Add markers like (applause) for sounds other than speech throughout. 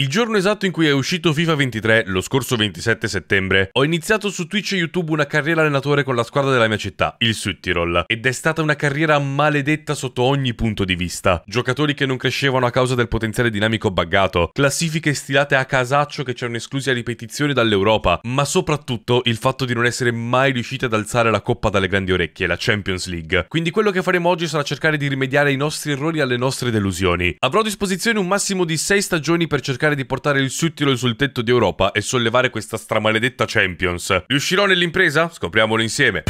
Il giorno esatto in cui è uscito FIFA 23, lo scorso 27 settembre, ho iniziato su Twitch e YouTube una carriera allenatore con la squadra della mia città, il Südtirol, ed è stata una carriera maledetta sotto ogni punto di vista. Giocatori che non crescevano a causa del potenziale dinamico buggato, classifiche stilate a casaccio che c'erano esclusi a ripetizione dall'Europa, ma soprattutto il fatto di non essere mai riusciti ad alzare la coppa dalle grandi orecchie, la Champions League. Quindi quello che faremo oggi sarà cercare di rimediare ai nostri errori e alle nostre delusioni. Avrò a disposizione un massimo di 6 stagioni per cercare cercare di portare il Suttilol sul tetto di Europa e sollevare questa stramaledetta Champions. Riuscirò nell'impresa? Scopriamolo insieme.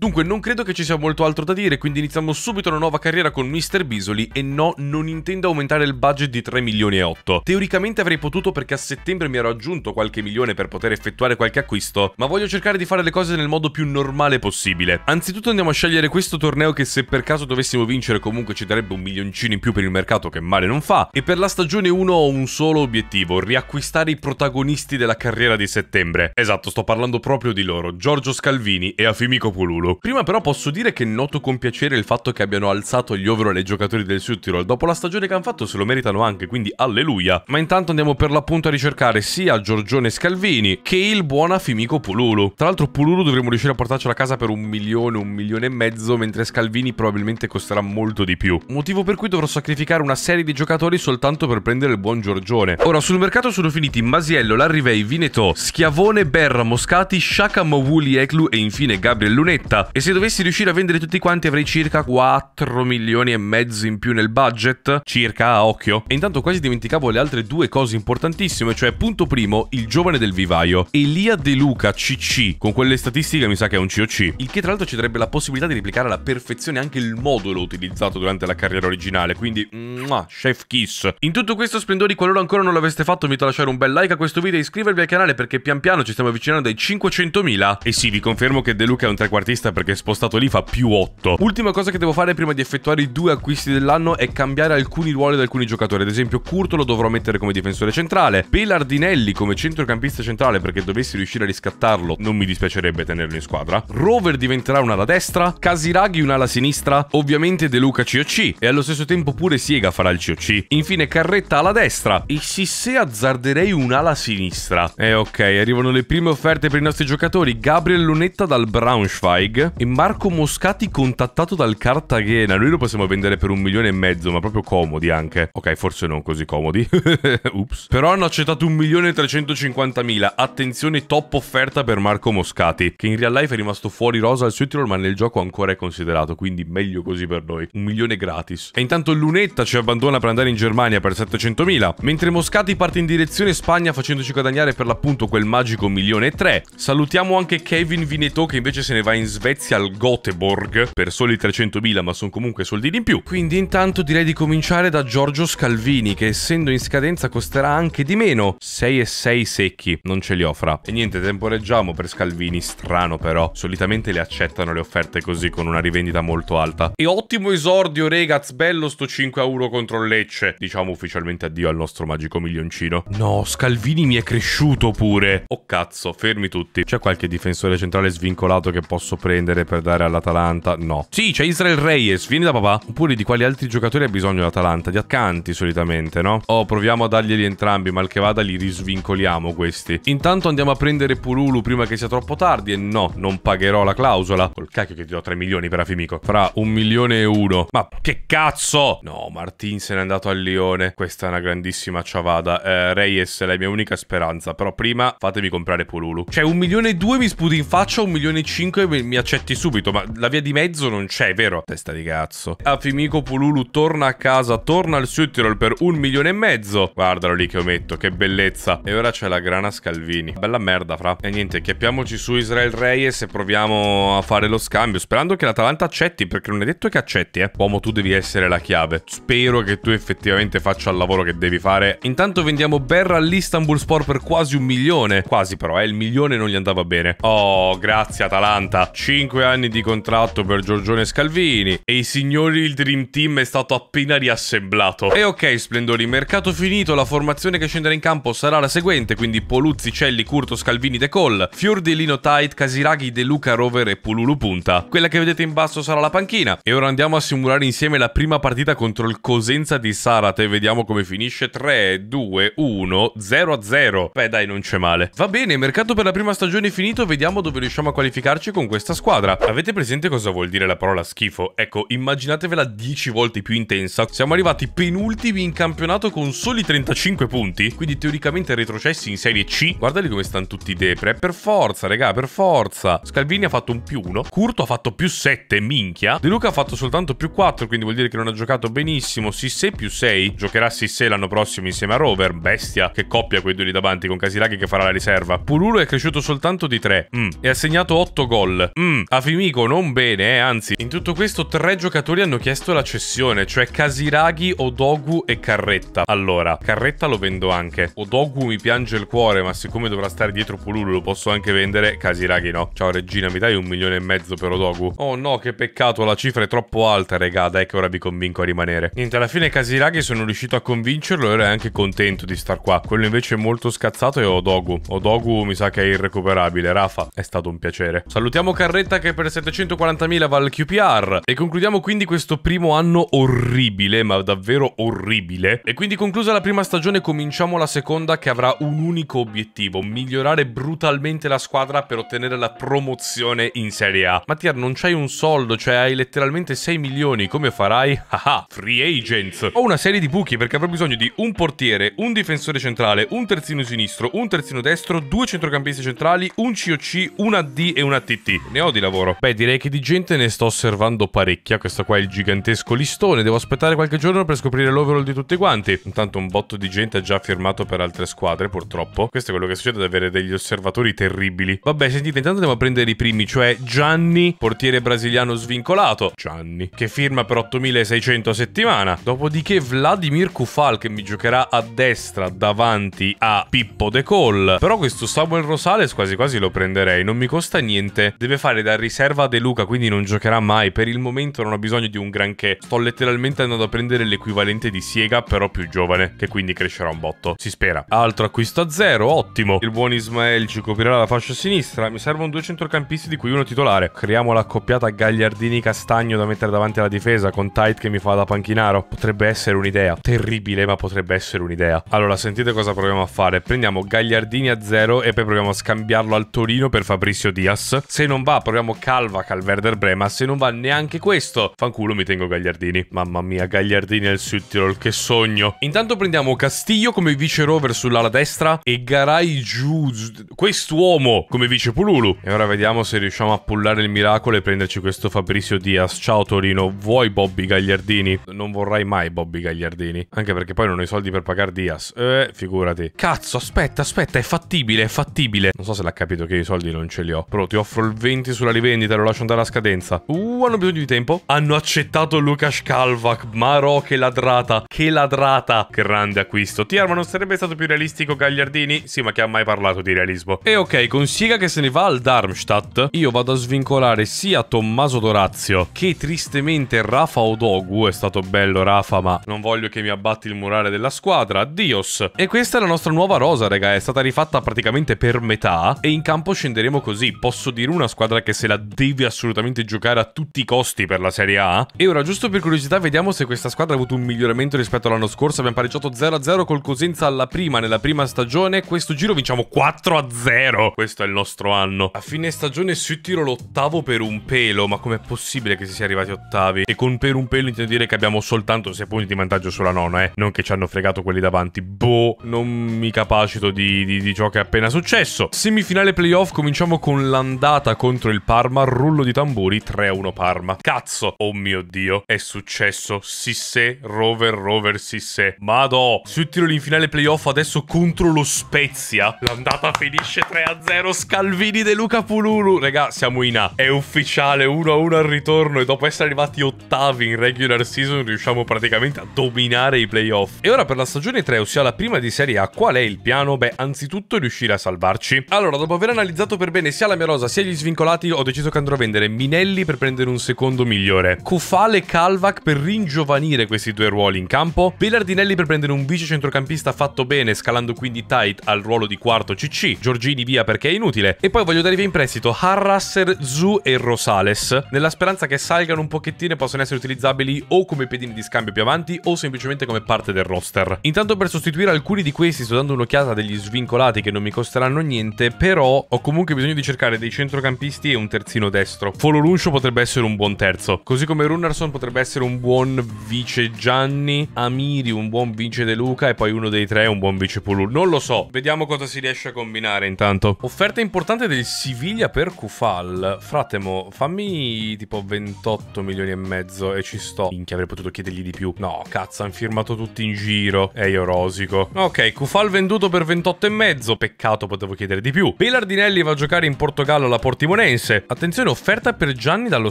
Dunque non credo che ci sia molto altro da dire, quindi iniziamo subito una nuova carriera con Mr. Bisoli e no, non intendo aumentare il budget di 3 milioni e 8. Teoricamente avrei potuto perché a settembre mi ero aggiunto qualche milione per poter effettuare qualche acquisto, ma voglio cercare di fare le cose nel modo più normale possibile. Anzitutto andiamo a scegliere questo torneo che se per caso dovessimo vincere comunque ci darebbe un milioncino in più per il mercato che male non fa, e per la stagione 1 ho un solo obiettivo, riacquistare i protagonisti della carriera di settembre. Esatto, sto parlando proprio di loro, Giorgio Scalvini e Afimico Pululo gioco. Prima però posso dire che noto con piacere il fatto che abbiano alzato gli overall ai giocatori del Sud Tirol. Dopo la stagione che hanno fatto se lo meritano anche, quindi alleluia. Ma intanto andiamo per l'appunto a ricercare sia Giorgione Scalvini che il buon Afimico Pululu. Tra l'altro Pululu dovremmo riuscire a portarcelo a casa per un milione, un milione e mezzo, mentre Scalvini probabilmente costerà molto di più. Motivo per cui dovrò sacrificare una serie di giocatori soltanto per prendere il buon Giorgione. Ora, sul mercato sono finiti Masiello, Larrivei, Vinetò, Schiavone, Berra, Moscati, Shaka, Mowuli, Eclu e infine Gabriel Lunetta e se dovessi riuscire a vendere tutti quanti avrei circa 4 milioni e mezzo in più nel budget, circa a occhio. E intanto quasi dimenticavo le altre due cose importantissime, cioè punto primo, il giovane del vivaio. Elia De Luca CC, con quelle statistiche mi sa che è un COC, il che tra l'altro ci darebbe la possibilità di replicare alla perfezione anche il modulo utilizzato durante la carriera originale, quindi mua, chef kiss. In tutto questo splendori, qualora ancora non l'aveste fatto, vi invito a lasciare un bel like a questo video e iscrivervi al canale perché pian piano ci stiamo avvicinando ai 500.000. E sì, vi confermo che De Luca è un trequartista vita cioè, perché spostato lì fa più 8. Ultima cosa che devo fare prima di effettuare i due acquisti dell'anno è cambiare alcuni ruoli di alcuni giocatori. Ad esempio Curto lo dovrò mettere come difensore centrale, Pelardinelli come centrocampista centrale perché dovessi riuscire a riscattarlo non mi dispiacerebbe tenerlo in squadra. Rover diventerà un'ala destra, Casiraghi un'ala sinistra, ovviamente De Luca COC e allo stesso tempo pure Siega farà il COC. Infine Carretta alla destra e se azzarderei un'ala sinistra. E eh, ok, arrivano le prime offerte per i nostri giocatori. Gabriel Lunetta dal Braunschweig, e Marco Moscati contattato dal Cartagena. Noi lo possiamo vendere per un milione e mezzo, ma proprio comodi anche. Ok, forse non così comodi. (laughs) Ups. Però hanno accettato un milione e 350.000. Attenzione, top offerta per Marco Moscati, che in real life è rimasto fuori rosa al Switzerland, ma nel gioco ancora è considerato, quindi meglio così per noi. Un milione gratis. E intanto Lunetta ci abbandona per andare in Germania per 700.000, mentre Moscati parte in direzione Spagna facendoci guadagnare per l'appunto quel magico milione e tre. Salutiamo anche Kevin Vineto che invece se ne va in Svezia Svezia al Göteborg per soli 300.000, ma sono comunque soldi di più. Quindi intanto direi di cominciare da Giorgio Scalvini, che essendo in scadenza costerà anche di meno. 6 e 6 secchi, non ce li offra. E niente, temporeggiamo per Scalvini, strano però. Solitamente le accettano le offerte così, con una rivendita molto alta. E ottimo esordio, regaz, bello sto 5 a 1 contro Lecce. Diciamo ufficialmente addio al nostro magico milioncino. No, Scalvini mi è cresciuto pure. Oh cazzo, fermi tutti. C'è qualche difensore centrale svincolato che posso prendere? prendere per dare all'Atalanta? No. Sì, c'è Israel Reyes, vieni da papà. Oppure di quali altri giocatori ha bisogno l'Atalanta? Di accanti solitamente, no? Oh, proviamo a darglieli entrambi, mal che vada li risvincoliamo questi. Intanto andiamo a prendere Pululu prima che sia troppo tardi e no, non pagherò la clausola. Col cacchio che ti do 3 milioni per Afimico. Fra un milione e uno. Ma che cazzo? No, Martin se n'è andato al Lione. Questa è una grandissima ciavada. Eh, Reyes è la mia unica speranza, però prima fatemi comprare Pululu. Cioè un milione e due mi sputi in faccia, un milione e cinque mi ha accetti subito, ma la via di mezzo non c'è, vero? Testa di cazzo. Afimico Pululu torna a casa, torna al Südtirol per un milione e mezzo. Guardalo lì che ho metto, che bellezza. E ora c'è la grana Scalvini. Bella merda, fra. E niente, chiappiamoci su Israel Reyes e proviamo a fare lo scambio, sperando che l'Atalanta accetti, perché non è detto che accetti, eh. Uomo, tu devi essere la chiave. Spero che tu effettivamente faccia il lavoro che devi fare. Intanto vendiamo Berra all'Istanbul Sport per quasi un milione. Quasi però, eh, il milione non gli andava bene. Oh, grazie Atalanta. Ci 5 anni di contratto per Giorgione Scalvini e i signori il Dream Team è stato appena riassemblato. E ok splendori, mercato finito, la formazione che scenderà in campo sarà la seguente, quindi Poluzzi, Celli, Curto, Scalvini, De Col, Lino Tight, Casiraghi, De Luca, Rover e Pululu Punta. Quella che vedete in basso sarà la panchina. E ora andiamo a simulare insieme la prima partita contro il Cosenza di Sarate, vediamo come finisce 3, 2, 1, 0 a 0. Beh dai, non c'è male. Va bene, mercato per la prima stagione finito, vediamo dove riusciamo a qualificarci con questa squadra squadra. Avete presente cosa vuol dire la parola schifo? Ecco, immaginatevela 10 volte più intensa. Siamo arrivati penultimi in campionato con soli 35 punti, quindi teoricamente retrocessi in Serie C. Guardali come stanno tutti i depre. Per forza, regà, per forza. Scalvini ha fatto un più 1, Curto ha fatto più 7, minchia. De Luca ha fatto soltanto più 4, quindi vuol dire che non ha giocato benissimo. Sissé più 6, giocherà Sissé l'anno prossimo insieme a Rover. Bestia, che coppia quei due lì davanti con Casilaghi che farà la riserva. Puluro è cresciuto soltanto di 3 mm. e ha segnato 8 gol. Mm Mm, a non bene, eh, anzi. In tutto questo tre giocatori hanno chiesto la cessione, cioè Casiraghi, Odogu e Carretta. Allora, Carretta lo vendo anche. Odogu mi piange il cuore, ma siccome dovrà stare dietro Pululu lo posso anche vendere. Casiraghi no. Ciao regina, mi dai un milione e mezzo per Odogu? Oh no, che peccato, la cifra è troppo alta, regà. Dai che ora vi convinco a rimanere. Niente, alla fine Casiraghi sono riuscito a convincerlo e ora è anche contento di star qua. Quello invece è molto scazzato è Odogu. Odogu mi sa che è irrecuperabile. Rafa, è stato un piacere. Salutiamo Carretta stretta che per 740.000 va il QPR. E concludiamo quindi questo primo anno orribile, ma davvero orribile. E quindi conclusa la prima stagione cominciamo la seconda che avrà un unico obiettivo, migliorare brutalmente la squadra per ottenere la promozione in Serie A. Mattia, non c'hai un soldo, cioè hai letteralmente 6 milioni, come farai? (laughs) Haha, free agents. Ho una serie di buchi perché avrò bisogno di un portiere, un difensore centrale, un terzino sinistro, un terzino destro, due centrocampisti centrali, un COC, una D e una TT. Ne ho o di lavoro? Beh, direi che di gente ne sto osservando parecchia. Questo qua è il gigantesco listone. Devo aspettare qualche giorno per scoprire l'overall di tutti quanti. Intanto un botto di gente ha già firmato per altre squadre, purtroppo. Questo è quello che succede ad avere degli osservatori terribili. Vabbè, sentite, intanto andiamo a prendere i primi, cioè Gianni, portiere brasiliano svincolato. Gianni, che firma per 8600 a settimana. Dopodiché Vladimir Kufal, che mi giocherà a destra davanti a Pippo De Col. Però questo Samuel Rosales quasi quasi lo prenderei, non mi costa niente. Deve fare giocare da riserva a De Luca, quindi non giocherà mai. Per il momento non ho bisogno di un granché. Sto letteralmente andando a prendere l'equivalente di Siega, però più giovane, che quindi crescerà un botto. Si spera. Altro acquisto a zero, ottimo. Il buon Ismael ci coprirà la fascia sinistra. Mi servono due centrocampisti di cui uno titolare. Creiamo l'accoppiata Gagliardini-Castagno da mettere davanti alla difesa, con Tight che mi fa da panchinaro. Potrebbe essere un'idea. Terribile, ma potrebbe essere un'idea. Allora, sentite cosa proviamo a fare. Prendiamo Gagliardini a zero e poi proviamo a scambiarlo al Torino per Fabrizio Diaz. Se non va proviamo Calva Calverder Brema. Se non va neanche questo, fanculo mi tengo Gagliardini. Mamma mia, Gagliardini al Sud Tirol, che sogno. Intanto prendiamo Castiglio come vice rover sull'ala destra e Garai giù, quest'uomo come vice Pululu. E ora vediamo se riusciamo a pullare il miracolo e prenderci questo Fabrizio Diaz. Ciao Torino, vuoi Bobby Gagliardini? Non vorrai mai Bobby Gagliardini. Anche perché poi non ho i soldi per pagare Diaz. Eh, figurati. Cazzo, aspetta, aspetta, è fattibile, è fattibile. Non so se l'ha capito che i soldi non ce li ho. Però ti offro il 20 avanti sulla rivendita, lo lascio andare a scadenza. Uh, hanno bisogno di tempo. Hanno accettato Lukas Kalvak. Marò, che ladrata. Che ladrata. Grande acquisto. Tiar, ma non sarebbe stato più realistico Gagliardini? Sì, ma che ha mai parlato di realismo? E ok, con che se ne va al Darmstadt, io vado a svincolare sia Tommaso Dorazio che tristemente Rafa Odogu. È stato bello Rafa, ma non voglio che mi abbatti il murale della squadra. Dios. E questa è la nostra nuova rosa, raga. È stata rifatta praticamente per metà e in campo scenderemo così. Posso dire una squadra squadra che se la deve assolutamente giocare a tutti i costi per la Serie A. E ora, giusto per curiosità, vediamo se questa squadra ha avuto un miglioramento rispetto all'anno scorso. Abbiamo pareggiato 0-0 col Cosenza alla prima, nella prima stagione. Questo giro vinciamo 4-0. Questo è il nostro anno. A fine stagione si tiro l'ottavo per un pelo, ma com'è possibile che si sia arrivati ottavi? E con per un pelo intendo dire che abbiamo soltanto 6 punti di vantaggio sulla nona, eh. Non che ci hanno fregato quelli davanti. Boh, non mi capacito di, di, di ciò che è appena successo. Semifinale playoff, cominciamo con l'andata contro contro il Parma, rullo di tamburi 3-1 Parma. Cazzo, oh mio dio, è successo. Sisse, rover, rover, Sisse. Madò, sui tiro in finale playoff adesso contro lo Spezia. L'andata finisce 3-0, Scalvini De Luca Pululu. Regà, siamo in A. È ufficiale, 1-1 al ritorno e dopo essere arrivati ottavi in regular season riusciamo praticamente a dominare i playoff. E ora per la stagione 3, ossia la prima di Serie A, qual è il piano? Beh, anzitutto riuscire a salvarci. Allora, dopo aver analizzato per bene sia la mia rosa sia gli svincolati, infatti ho deciso che andrò a vendere Minelli per prendere un secondo migliore, Cufale e Kalvak per ringiovanire questi due ruoli in campo, Belardinelli per prendere un vice centrocampista fatto bene, scalando quindi Tight al ruolo di quarto CC, Giorgini via perché è inutile, e poi voglio dare via in prestito Harrasser, Zu e Rosales, nella speranza che salgano un pochettino e possano essere utilizzabili o come pedini di scambio più avanti o semplicemente come parte del roster. Intanto per sostituire alcuni di questi sto dando un'occhiata degli svincolati che non mi costeranno niente, però ho comunque bisogno di cercare dei centrocampisti e un terzino destro. Foloruncio potrebbe essere un buon terzo, così come Runnarsson potrebbe essere un buon vice Gianni, Amiri un buon vice De Luca e poi uno dei tre un buon vice Pulur. Non lo so, vediamo cosa si riesce a combinare intanto. Offerta importante del Siviglia per Kufal. Fratemo, fammi tipo 28 milioni e mezzo e ci sto. Minchia, avrei potuto chiedergli di più. No, cazzo, hanno firmato tutti in giro. E io rosico. Ok, Kufal venduto per 28 e mezzo. Peccato, potevo chiedere di più. Belardinelli va a giocare in Portogallo alla Portimonense statunitense. Attenzione, offerta per Gianni dallo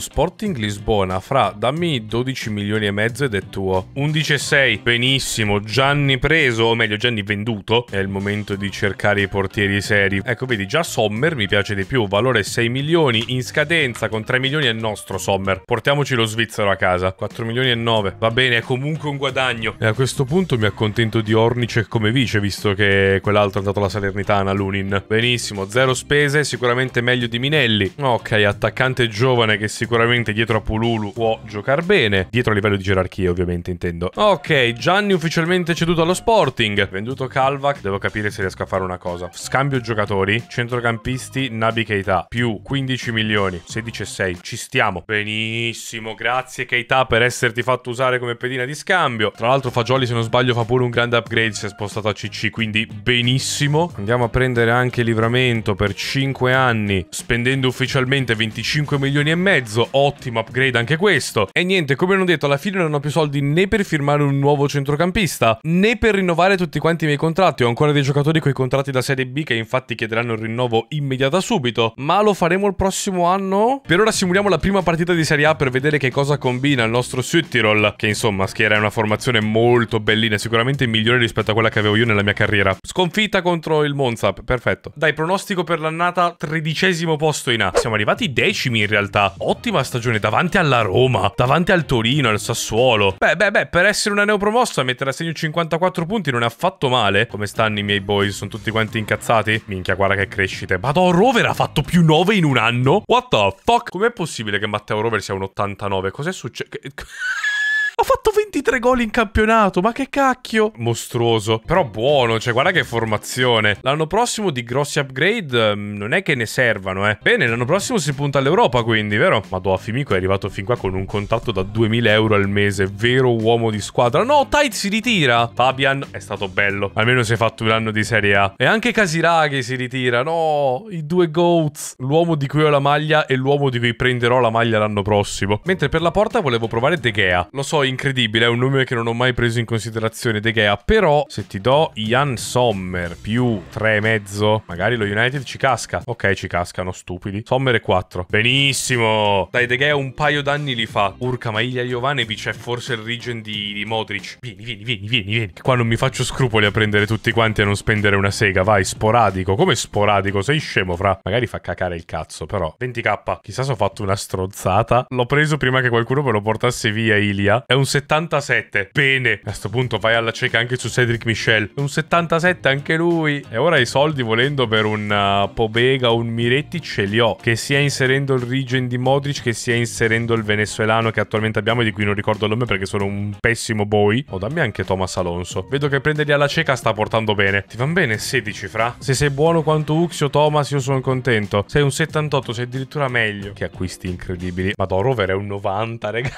Sporting Lisbona. Fra, dammi 12 milioni e mezzo ed è tuo. 11,6. Benissimo, Gianni preso, o meglio, Gianni venduto. È il momento di cercare i portieri seri. Ecco, vedi, già Sommer mi piace di più. Valore 6 milioni, in scadenza, con 3 milioni è nostro Sommer. Portiamoci lo svizzero a casa. 4 milioni e 9. Va bene, è comunque un guadagno. E a questo punto mi accontento di Ornice come vice, visto che quell'altro è andato alla Salernitana, Lunin. Benissimo, zero spese, sicuramente meglio di Minelli. Ok, attaccante giovane che sicuramente dietro a Pululu può giocare bene. Dietro a livello di gerarchia, ovviamente, intendo. Ok, Gianni ufficialmente ceduto allo Sporting. Venduto Calvac. Devo capire se riesco a fare una cosa. Scambio giocatori. Centrocampisti, Nabi Keita. Più 15 milioni. 16 e 6. Ci stiamo. Benissimo, grazie Keita per esserti fatto usare come pedina di scambio. Tra l'altro Fagioli, se non sbaglio, fa pure un grande upgrade. Si è spostato a CC, quindi benissimo. Andiamo a prendere anche Livramento per 5 anni. Spendendo ufficialmente ufficialmente 25 milioni e mezzo, ottimo upgrade anche questo. E niente, come hanno detto, alla fine non ho più soldi né per firmare un nuovo centrocampista, né per rinnovare tutti quanti i miei contratti. Ho ancora dei giocatori con i contratti da Serie B che infatti chiederanno il rinnovo immediata subito, ma lo faremo il prossimo anno? Per ora simuliamo la prima partita di Serie A per vedere che cosa combina il nostro Süttirol, che insomma schiera è una formazione molto bellina, sicuramente migliore rispetto a quella che avevo io nella mia carriera. Sconfitta contro il Monza, perfetto. Dai, pronostico per l'annata, tredicesimo posto in A. Siamo arrivati decimi in realtà. Ottima stagione davanti alla Roma, davanti al Torino, al Sassuolo. Beh, beh, beh, per essere una neopromossa mettere a segno 54 punti non è affatto male. Come stanno i miei boys? Sono tutti quanti incazzati? Minchia, guarda che crescite. Madonna, Rover ha fatto più 9 in un anno? What the fuck? Com'è possibile che Matteo Rover sia un 89? Cos'è successo? Ha fatto 23 gol in campionato, ma che cacchio! Mostruoso. Però buono, cioè guarda che formazione. L'anno prossimo di grossi upgrade mm, non è che ne servano, eh. Bene, l'anno prossimo si punta all'Europa quindi, vero? Madonna, Fimico è arrivato fin qua con un contratto da 2000 euro al mese, vero uomo di squadra. No, Tide si ritira! Fabian è stato bello, almeno si è fatto un anno di Serie A. E anche Casiraghi si ritira, no! I due Goats, l'uomo di cui ho la maglia e l'uomo di cui prenderò la maglia l'anno prossimo. Mentre per la porta volevo provare De Gea. Lo so, incredibile, è un nome che non ho mai preso in considerazione, De Gea, però se ti do Ian Sommer più 3,5, magari lo United ci casca. Ok, ci cascano, stupidi. Sommer è 4. Benissimo! Dai, De Gea un paio d'anni li fa. Urca, ma Ilya Jovanovic è forse il region di, di Modric. Vieni, vieni, vieni, vieni, vieni. Che qua non mi faccio scrupoli a prendere tutti quanti e non spendere una sega, vai, sporadico. Come sporadico? Sei scemo, fra. Magari fa cacare il cazzo, però. 20k. Chissà se ho fatto una strozzata. L'ho preso prima che qualcuno me lo portasse via, Ilia. È un un 77. Bene. A questo punto vai alla cieca anche su Cedric Michel. un 77 anche lui. E ora i soldi volendo per un uh, Pobega o un Miretti ce li ho. Che sia inserendo il Regen di Modric, che sia inserendo il venezuelano che attualmente abbiamo, di cui non ricordo il nome perché sono un pessimo boy. O oh, dammi anche Thomas Alonso. Vedo che prenderli alla cieca sta portando bene. Ti vanno bene 16, fra? Se sei buono quanto Uxio, Thomas, io sono contento. Sei un 78, sei addirittura meglio. Che acquisti incredibili. Madonna, Rover è un 90, raga.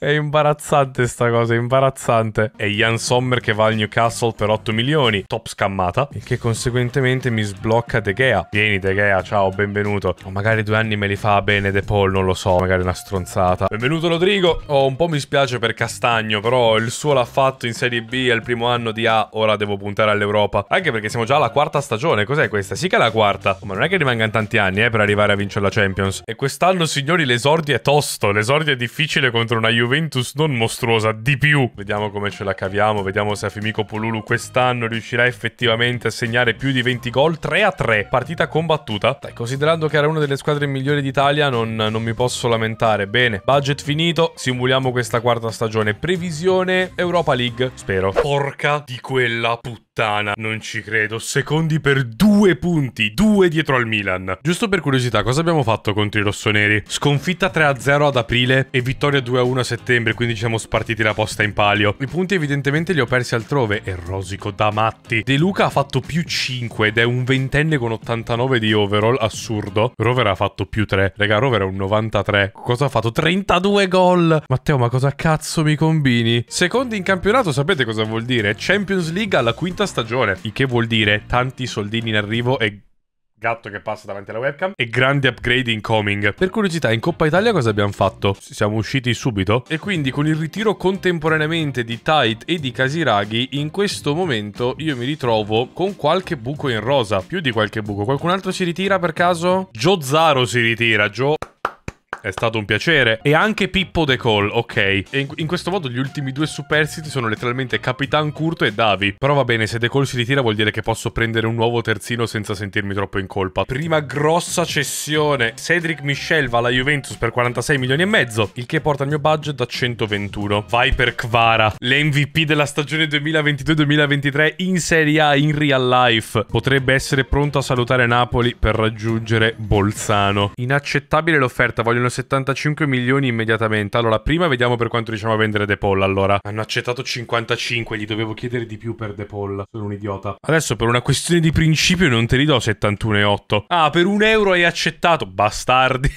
È imbarazzante sta cosa, è imbarazzante. È Jan Sommer che va al Newcastle per 8 milioni, top scammata, e che conseguentemente mi sblocca De Gea. Vieni De Gea, ciao, benvenuto. O magari due anni me li fa bene De Paul, non lo so, magari una stronzata. Benvenuto Rodrigo. Oh, un po' mi spiace per Castagno, però il suo l'ha fatto in Serie B, è il primo anno di A, ora devo puntare all'Europa. Anche perché siamo già alla quarta stagione, cos'è questa? Sì che è la quarta. Ma non è che rimangano tanti anni, eh, per arrivare a vincere la Champions. E quest'anno, signori, l'esordio è tosto, l'esordio è difficile contro una Juve Juventus non mostruosa, di più. Vediamo come ce la caviamo, vediamo se Afimico Polulu quest'anno riuscirà effettivamente a segnare più di 20 gol. 3 a 3, partita combattuta. Dai, considerando che era una delle squadre migliori d'Italia, non, non mi posso lamentare. Bene, budget finito, simuliamo questa quarta stagione. Previsione Europa League, spero. Porca di quella puttana puttana, non ci credo. Secondi per due punti, due dietro al Milan. Giusto per curiosità, cosa abbiamo fatto contro i rossoneri? Sconfitta 3-0 ad aprile e vittoria 2-1 a settembre, quindi ci siamo spartiti la posta in palio. I punti evidentemente li ho persi altrove e rosico da matti. De Luca ha fatto più 5 ed è un ventenne con 89 di overall, assurdo. Rover ha fatto più 3. Raga, Rover è un 93. Cosa ha fatto? 32 gol! Matteo, ma cosa cazzo mi combini? Secondi in campionato, sapete cosa vuol dire? Champions League alla quinta stagione, il che vuol dire tanti soldini in arrivo e gatto che passa davanti alla webcam e grandi upgrade incoming. Per curiosità, in Coppa Italia cosa abbiamo fatto? Siamo usciti subito e quindi con il ritiro contemporaneamente di Tite e di Casiraghi, in questo momento io mi ritrovo con qualche buco in rosa, più di qualche buco. Qualcun altro si ritira per caso? Giozzaro si ritira, Gio... È stato un piacere. E anche Pippo De Col, ok. E in, in, questo modo gli ultimi due superstiti sono letteralmente Capitan Curto e Davi. Però va bene, se De Col si ritira vuol dire che posso prendere un nuovo terzino senza sentirmi troppo in colpa. Prima grossa cessione. Cedric Michel va alla Juventus per 46 milioni e mezzo, il che porta il mio budget a 121. Vai per Kvara, l'MVP della stagione 2022-2023 in Serie A in real life. Potrebbe essere pronto a salutare Napoli per raggiungere Bolzano. Inaccettabile l'offerta, vogliono vogliono 75 milioni immediatamente. Allora, prima vediamo per quanto riusciamo a vendere The Paul. Allora, hanno accettato 55, gli dovevo chiedere di più per The Paul. Sono un idiota. Adesso, per una questione di principio, non te li do 71,8. Ah, per un euro hai accettato, bastardi.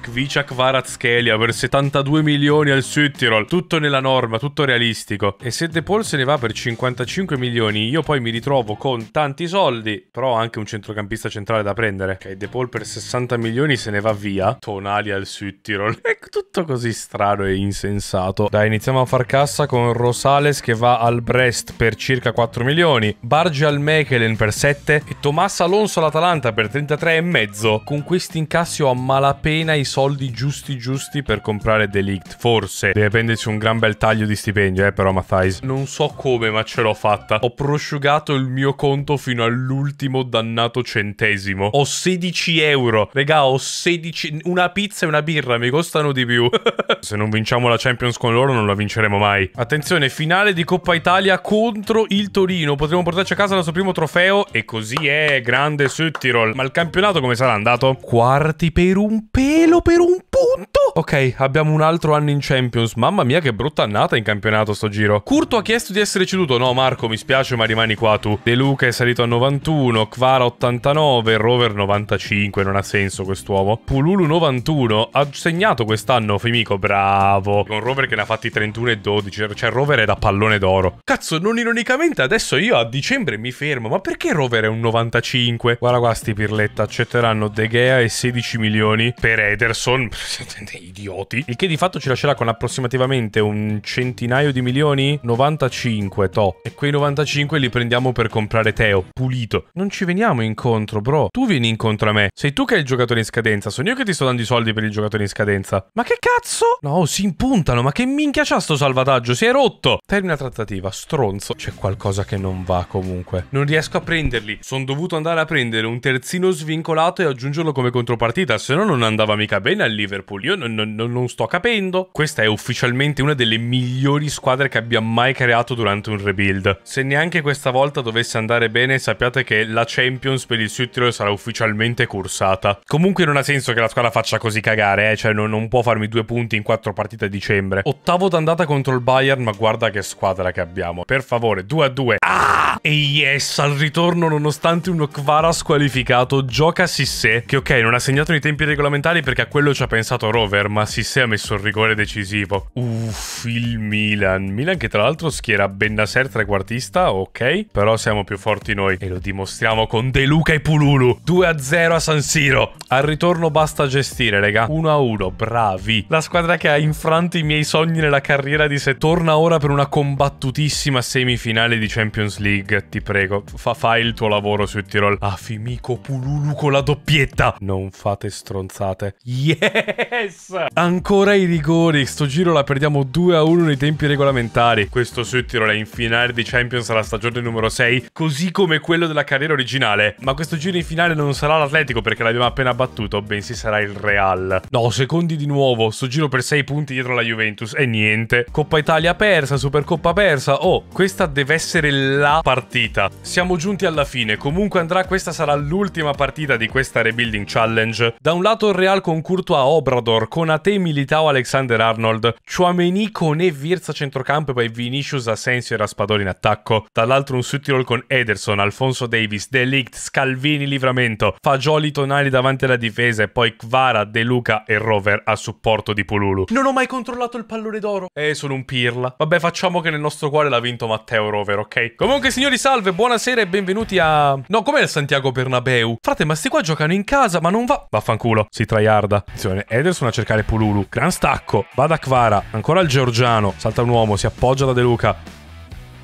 Kvicak Kvaratskhelia per 72 milioni al Südtirol. Tutto nella norma, tutto realistico. E se De Paul se ne va per 55 milioni, io poi mi ritrovo con tanti soldi, però anche un centrocampista centrale da prendere. Ok, De Paul per 60 milioni se ne va via. Tonali al Südtirol. (laughs) È tutto così strano e insensato. Dai, iniziamo a far cassa con Rosales che va al Brest per circa 4 milioni, Barge al Mechelen per 7 e Tomás Alonso all'Atalanta per 33,5. Con questi incassi ho a malapena appena i soldi giusti giusti per comprare Delict, forse. Deve prendersi un gran bel taglio di stipendio, eh, però Matthijs. Non so come, ma ce l'ho fatta. Ho prosciugato il mio conto fino all'ultimo dannato centesimo. Ho 16 euro. Regà, ho 16... Una pizza e una birra mi costano di più. (laughs) Se non vinciamo la Champions con loro non la vinceremo mai. Attenzione, finale di Coppa Italia contro il Torino. Potremmo portarci a casa il nostro primo trofeo e così è, grande Suttirol. Ma il campionato come sarà andato? Quarti per un pezzo cielo per un punto. Ok, abbiamo un altro anno in Champions. Mamma mia, che brutta annata in campionato sto giro. Curto ha chiesto di essere ceduto. No, Marco, mi spiace, ma rimani qua tu. De Luca è salito a 91, Kvara 89, Rover 95. Non ha senso quest'uomo. Pululu 91. Ha segnato quest'anno, Fimico. Bravo. Con Rover che ne ha fatti 31 e 12. Cioè, Rover è da pallone d'oro. Cazzo, non ironicamente adesso io a dicembre mi fermo. Ma perché Rover è un 95? Guarda qua, sti pirletta. Accetteranno De Gea e 16 milioni per per Ederson, (laughs) idioti, il che di fatto ci lascerà con approssimativamente un centinaio di milioni, 95 to, e quei 95 li prendiamo per comprare Teo, pulito. Non ci veniamo incontro, bro, tu vieni incontro a me, sei tu che hai il giocatore in scadenza, sono io che ti sto dando i soldi per il giocatore in scadenza. Ma che cazzo? No, si impuntano, ma che minchia c'ha sto salvataggio, si è rotto! Termina trattativa, stronzo, c'è qualcosa che non va comunque. Non riesco a prenderli, sono dovuto andare a prendere un terzino svincolato e aggiungerlo come contropartita, se no non andava stava mica bene al Liverpool. Io non, non, non, sto capendo. Questa è ufficialmente una delle migliori squadre che abbia mai creato durante un rebuild. Se neanche questa volta dovesse andare bene, sappiate che la Champions per il suo sarà ufficialmente cursata. Comunque non ha senso che la squadra faccia così cagare, eh? cioè non, non può farmi due punti in quattro partite a dicembre. Ottavo d'andata contro il Bayern, ma guarda che squadra che abbiamo. Per favore, 2 a 2. Ah! E yes, al ritorno, nonostante uno Kvara squalificato, gioca Sissé, che ok, non ha segnato nei tempi regolamentari, male perché a quello ci ha pensato Rover, ma si ha messo il rigore decisivo. Uff, il Milan. Milan che tra l'altro schiera Bennasser trequartista, ok, però siamo più forti noi e lo dimostriamo con De Luca e Pululu. 2-0 a San Siro. Al ritorno basta gestire, raga. 1-1, bravi. La squadra che ha infranto i miei sogni nella carriera di se torna ora per una combattutissima semifinale di Champions League, ti prego. Fa, fai il tuo lavoro su Tirol. Ah, Fimico Pululu con la doppietta. Non fate stronzate rigore. Yes! Ancora i rigori. Sto giro la perdiamo 2 a 1 nei tempi regolamentari. Questo Süttirol è in finale di Champions alla stagione numero 6, così come quello della carriera originale. Ma questo giro in finale non sarà l'Atletico perché l'abbiamo appena battuto, bensì sarà il Real. No, secondi di nuovo. Sto giro per 6 punti dietro la Juventus e niente. Coppa Italia persa, Supercoppa persa. Oh, questa deve essere la partita. Siamo giunti alla fine. Comunque andrà, questa sarà l'ultima partita di questa Rebuilding Challenge. Da un lato il Real Arsenal con Courtois Obrador, con Ate Militao Alexander Arnold, Chouameni con Virza centrocampo e poi Vinicius Asensio e Raspadori in attacco. Dall'altro un Suttirol con Ederson, Alfonso Davis, Delict, Scalvini Livramento, Fagioli Tonali davanti alla difesa e poi Kvara, De Luca e Rover a supporto di Pululu. Non ho mai controllato il pallone d'oro. Eh, sono un pirla. Vabbè, facciamo che nel nostro cuore l'ha vinto Matteo Rover, ok? Comunque, signori, salve, buonasera e benvenuti a... No, com'è il Santiago Bernabeu? Frate, ma sti qua giocano in casa, ma non va... Vaffanculo, si traia miliarda. Attenzione, Ederson a cercare Pululu. Gran stacco. Bada Kvara. Ancora il georgiano. Salta un uomo, si appoggia da De Luca.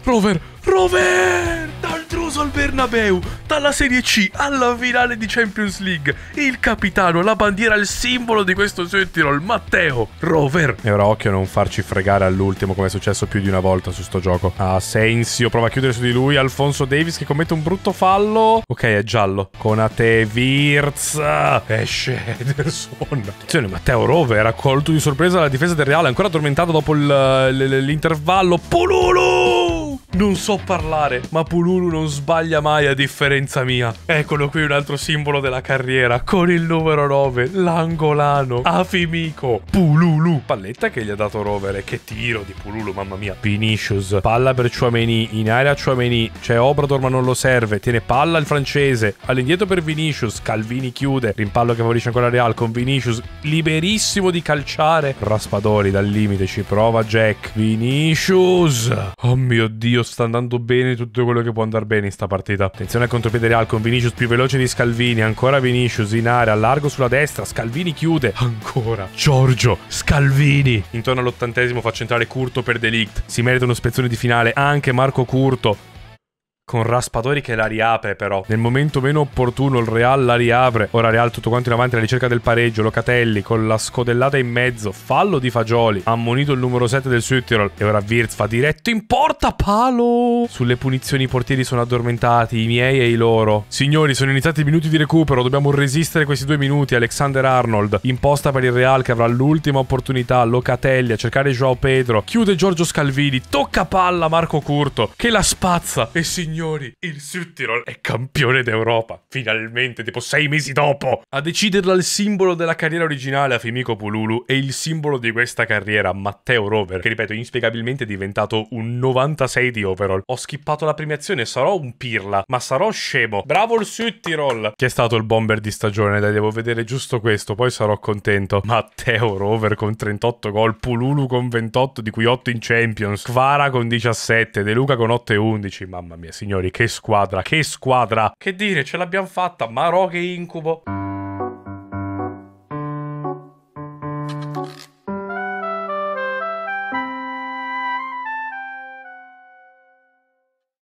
Rover! Rover! riposo al Bernabeu, dalla Serie C alla finale di Champions League, il capitano, la bandiera, il simbolo di questo Sentinel, Matteo Rover. E ora occhio a non farci fregare all'ultimo come è successo più di una volta su sto gioco. Ah, Sensio, prova a chiudere su di lui, Alfonso Davis che commette un brutto fallo. Ok, è giallo. Con a te, Virz. Eh, esce (laughs) Ederson. Attenzione, Matteo Rover ha colto di sorpresa la difesa del Reale, ancora addormentato dopo l'intervallo. Pululu! Non so parlare, ma Pululu non sbaglia mai a differenza mia. Eccolo qui un altro simbolo della carriera, con il numero 9, l'angolano, Afimico, Pululu. Palletta che gli ha dato Rovere, che tiro di Pululu, mamma mia. Vinicius, palla per Chouameni, in area Chouameni, c'è Obrador ma non lo serve, tiene palla il francese, all'indietro per Vinicius, Calvini chiude, rimpallo che favorisce ancora Real con Vinicius, liberissimo di calciare. Raspadori dal limite ci prova Jack, Vinicius. Oh mio Dio, sta andando bene tutto quello che può andare bene in sta partita. Attenzione al contropiede con Vinicius più veloce di Scalvini, ancora Vinicius in area, largo sulla destra, Scalvini chiude, ancora Giorgio Scalvini. Intorno all'ottantesimo fa centrare Curto per Delict, si merita uno spezzone di finale anche Marco Curto, con Raspadori che la riapre però. Nel momento meno opportuno il Real la riapre. Ora Real tutto quanto in avanti alla ricerca del pareggio. Locatelli con la scodellata in mezzo. Fallo di Fagioli. Ammonito il numero 7 del Südtirol E ora Wirtz fa diretto in porta. Palo! Sulle punizioni i portieri sono addormentati. I miei e i loro. Signori, sono iniziati i minuti di recupero. Dobbiamo resistere questi due minuti. Alexander Arnold. Imposta per il Real che avrà l'ultima opportunità. Locatelli a cercare Joao Pedro. Chiude Giorgio Scalvini. Tocca palla Marco Curto. Che la spazza. E signori signori, il Südtirol è campione d'Europa. Finalmente, tipo sei mesi dopo. A deciderla il simbolo della carriera originale a Fimico Pululu e il simbolo di questa carriera, Matteo Rover, che ripeto, inspiegabilmente è diventato un 96 di overall. Ho schippato la premiazione, sarò un pirla, ma sarò scemo. Bravo il Südtirol! Tirol! Che è stato il bomber di stagione, dai, devo vedere giusto questo, poi sarò contento. Matteo Rover con 38 gol, Pululu con 28, di cui 8 in Champions, Kvara con 17, De Luca con 8 e 11, mamma mia, sì signori, che squadra, che squadra. Che dire, ce l'abbiamo fatta, Marò che incubo.